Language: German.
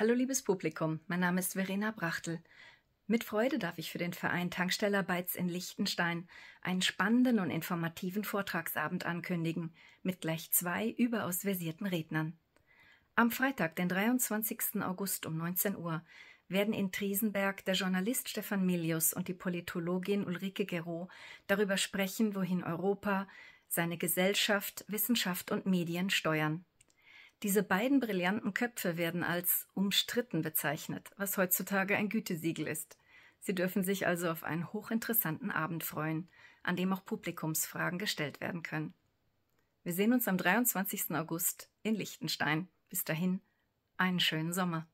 Hallo liebes Publikum, mein Name ist Verena Brachtel. Mit Freude darf ich für den Verein Tanksteller Beiz in Liechtenstein einen spannenden und informativen Vortragsabend ankündigen, mit gleich zwei überaus versierten Rednern. Am Freitag, den 23. August um 19 Uhr, werden in Triesenberg der Journalist Stefan Milius und die Politologin Ulrike Gero darüber sprechen, wohin Europa, seine Gesellschaft, Wissenschaft und Medien steuern. Diese beiden brillanten Köpfe werden als umstritten bezeichnet, was heutzutage ein Gütesiegel ist. Sie dürfen sich also auf einen hochinteressanten Abend freuen, an dem auch Publikumsfragen gestellt werden können. Wir sehen uns am 23. August in Liechtenstein. Bis dahin, einen schönen Sommer.